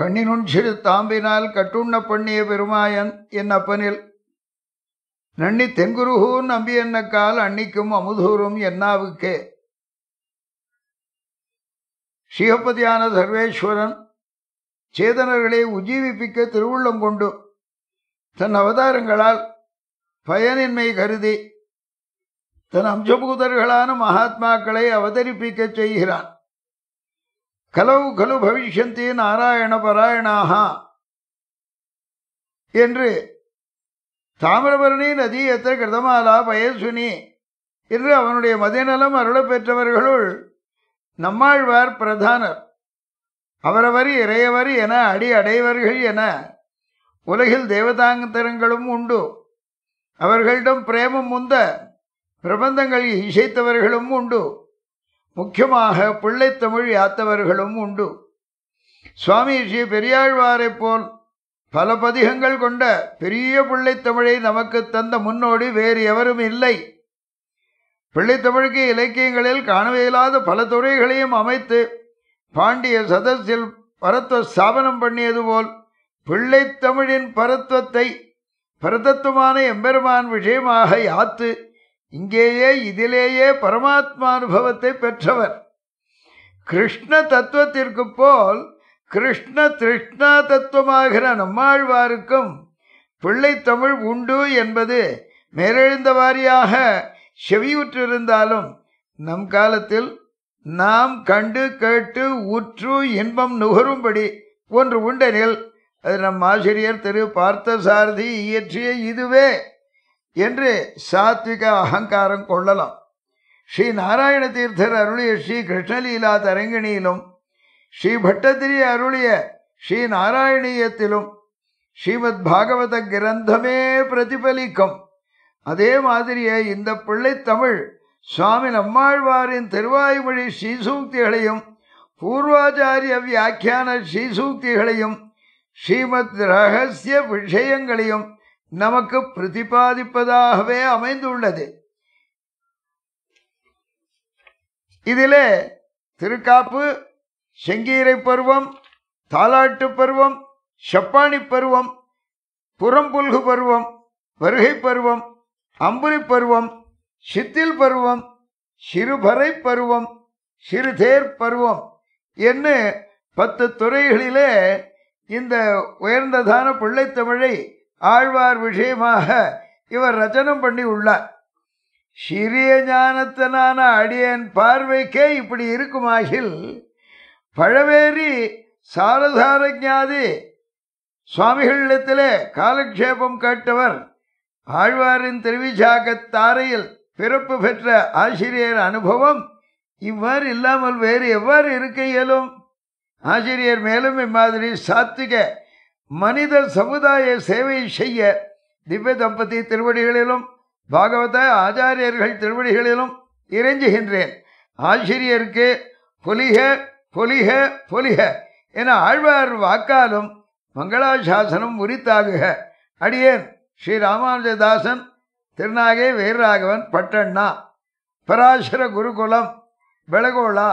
கண்ணினுன் சிறு தாம்பினால் கட்டுண்ண பண்ணிய பெருமாயன் என் அப்பனில் நன்னி தென்குருகூன் நம்பி என்னக்கால் அன்னிக்கும் அமுதூரும் என்னாவுக்கே சிவபதியான சர்வேஸ்வரன் சேதனர்களை உஜீவிப்பிக்க திருவுள்ளம் கொண்டு தன் அவதாரங்களால் பயனின்மை கருதி தன் அம்சபூதர்களான மகாத்மாக்களை அவதரிப்பிக்கச் செய்கிறான் கலவு கலு பவிஷந்தி நாராயண பாராயணாக என்று தாமிரபரணி நதி எத்த கிருதமாலா பயசுனி என்று அவனுடைய மதிநலம் அருளப் பெற்றவர்களுள் நம்மாழ்வார் பிரதானர் அவரவர் இறையவர் என அடி அடைவர்கள் என உலகில் தேவதாங்கத்தரங்களும் உண்டு அவர்களிடம் பிரேமம் முந்த பிரபந்தங்கள் இசைத்தவர்களும் உண்டு முக்கியமாக பிள்ளைத்தமிழ் யாத்தவர்களும் உண்டு சுவாமி ஸ்ரீ பெரியாழ்வாரை போல் பல பதிகங்கள் கொண்ட பெரிய பிள்ளைத்தமிழை நமக்கு தந்த முன்னோடி வேறு எவரும் இல்லை பிள்ளைத்தமிழுக்கு இலக்கியங்களில் காணவே இல்லாத பல துறைகளையும் அமைத்து பாண்டிய சதஸில் பரத்துவ ஸ்தாபனம் பண்ணியது போல் பிள்ளைத்தமிழின் பரத்துவத்தை பரதத்துவமான எம்பெருமான் விஷயமாக யாத்து இங்கேயே இதிலேயே பரமாத்மா அனுபவத்தை பெற்றவர் கிருஷ்ண தத்துவத்திற்கு போல் கிருஷ்ண திருஷ்ணா தத்துவமாகிற நம்மாழ்வாருக்கும் பிள்ளை தமிழ் உண்டு என்பது மேலெழுந்த வாரியாக செவியுற்றிருந்தாலும் நம் காலத்தில் நாம் கண்டு கேட்டு உற்று இன்பம் நுகரும்படி ஒன்று உண்டெனில் அது நம் ஆசிரியர் திரு பார்த்தசாரதி இயற்றிய இதுவே என்று சாத்விக அகங்காரம் கொள்ளலாம் ஸ்ரீ நாராயண தீர்த்தர் அருளிய ஸ்ரீ கிருஷ்ணலீலா தரங்கிணியிலும் ஸ்ரீ பட்டத்திரி அருளிய ஸ்ரீ நாராயணீயத்திலும் ஸ்ரீமத் பாகவத கிரந்தமே பிரதிபலிக்கும் அதே மாதிரியே இந்த பிள்ளை தமிழ் சுவாமி நம்மாழ்வாரின் திருவாய்மொழி ஸ்ரீசூக்திகளையும் பூர்வாச்சாரிய வியாக்கியான ஸ்ரீசூக்திகளையும் ஸ்ரீமத் ரகசிய விஷயங்களையும் நமக்கு பிரதிபாதிப்பதாகவே அமைந்துள்ளது இதிலே திருக்காப்பு செங்கீரை பருவம் தாலாட்டு பருவம் செப்பானி பருவம் புறம்புல்கு பருவம் வருகை பருவம் அம்புலி பருவம் சித்தில் பருவம் சிறுபறை பருவம் சிறுதேர் பருவம் என்று பத்து துறைகளிலே இந்த உயர்ந்ததான பிள்ளைத்தமிழை ஆழ்வார் விஷயமாக இவர் ரச்சனம் பண்ணி உள்ளார் சிறிய ஞானத்தனான அடியன் பார்வைக்கே இப்படி இருக்குமாகில் பழவேரி ஜாதி சுவாமிகளிடத்திலே காலக்ஷேபம் கேட்டவர் ஆழ்வாரின் திருவிஜாகத்தாரையில் பிறப்பு பெற்ற ஆசிரியர் அனுபவம் இவ்வாறு இல்லாமல் வேறு எவ்வாறு இருக்க இயலும் ஆசிரியர் மேலும் இம்மாதிரி சாத்திக மனித சமுதாய சேவை செய்ய திவ்ய தம்பதி திருவடிகளிலும் பாகவத ஆச்சாரியர்கள் திருவடிகளிலும் இறைஞ்சுகின்றேன் ஆசிரியருக்கு பொலிக பொலிக பொலிக என ஆழ்வார் வாக்காலும் மங்களாசாசனம் உரித்தாகுக அடியேன் ஸ்ரீ ராமானுஜதாசன் திருநாகே வீரராகவன் பட்டண்ணா பராசர குருகுலம் பெலகோளா